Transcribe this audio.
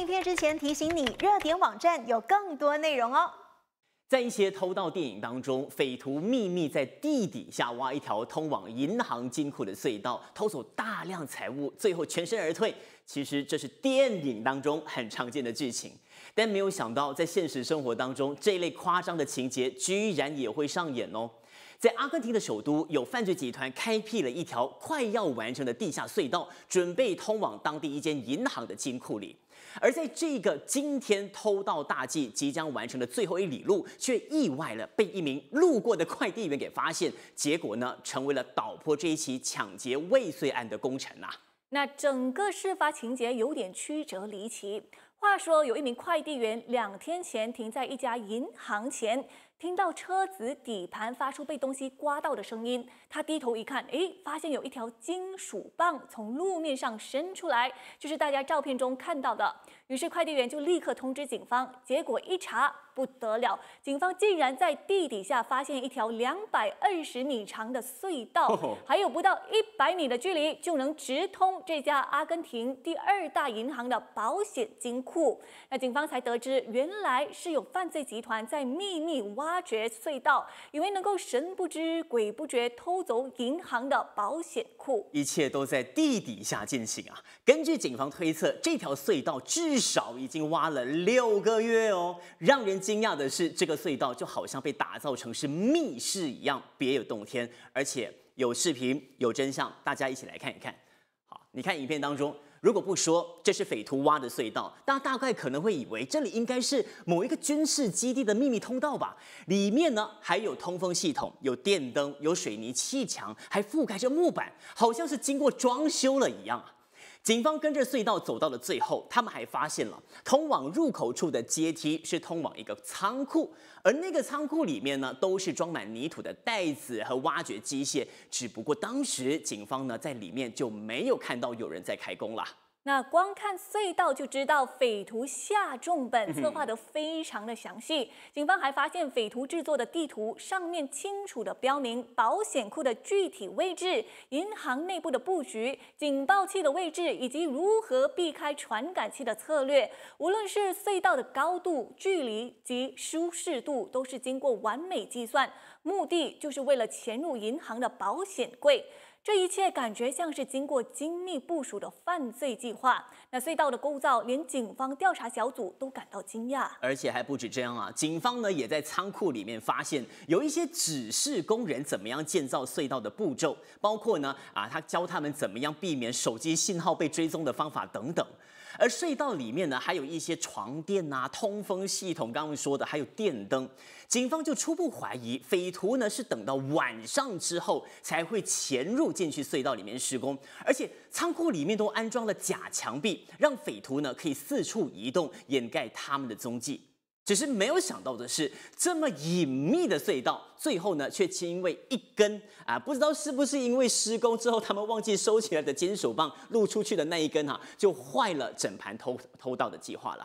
影片之前提醒你，热点网站有更多内容哦。在一些偷盗电影当中，匪徒秘密在地底下挖一条通往银行金库的隧道，偷走大量财物，最后全身而退。其实这是电影当中很常见的剧情，但没有想到在现实生活当中，这类夸张的情节居然也会上演哦。在阿根廷的首都有犯罪集团开辟了一条快要完成的地下隧道，准备通往当地一间银行的金库里。而在这个惊天偷盗大计即将完成的最后一里路，却意外了被一名路过的快递员给发现，结果呢成为了导破这一起抢劫未遂案的功臣呐。那整个事发情节有点曲折离奇。话说有一名快递员两天前停在一家银行前。听到车子底盘发出被东西刮到的声音，他低头一看，哎，发现有一条金属棒从路面上伸出来，就是大家照片中看到的。于是快递员就立刻通知警方，结果一查不得了，警方竟然在地底下发现一条两百二十米长的隧道，还有不到一百米的距离就能直通这家阿根廷第二大银行的保险金库。那警方才得知，原来是有犯罪集团在秘密挖。挖掘隧道，以为能够神不知鬼不觉偷走银行的保险库，一切都在地底下进行啊！根据警方推测，这条隧道至少已经挖了六个月哦。让人惊讶的是，这个隧道就好像被打造成是密室一样，别有洞天，而且有视频有真相，大家一起来看一看。好，你看影片当中。如果不说这是匪徒挖的隧道，大家大概可能会以为这里应该是某一个军事基地的秘密通道吧？里面呢还有通风系统，有电灯，有水泥砌墙，还覆盖着木板，好像是经过装修了一样啊。警方跟着隧道走到了最后，他们还发现了通往入口处的阶梯是通往一个仓库，而那个仓库里面呢，都是装满泥土的袋子和挖掘机械，只不过当时警方呢在里面就没有看到有人在开工了。那光看隧道就知道，匪徒下重本，策划的非常的详细。警方还发现，匪徒制作的地图上面清楚的标明保险库的具体位置、银行内部的布局、警报器的位置，以及如何避开传感器的策略。无论是隧道的高度、距离及舒适度，都是经过完美计算，目的就是为了潜入银行的保险柜。这一切感觉像是经过精密部署的犯罪计划。那隧道的构造，连警方调查小组都感到惊讶。而且还不止这样啊，警方呢也在仓库里面发现有一些指示工人怎么样建造隧道的步骤，包括呢啊，他教他们怎么样避免手机信号被追踪的方法等等。而隧道里面呢，还有一些床垫啊、通风系统，刚刚说的，还有电灯。警方就初步怀疑，匪徒呢是等到晚上之后才会潜入进去隧道里面施工，而且仓库里面都安装了假墙壁，让匪徒呢可以四处移动，掩盖他们的踪迹。只是没有想到的是，这么隐秘的隧道，最后呢，却因为一根啊，不知道是不是因为施工之后他们忘记收起来的金属棒露出去的那一根哈，就坏了整盘偷偷盗的计划了。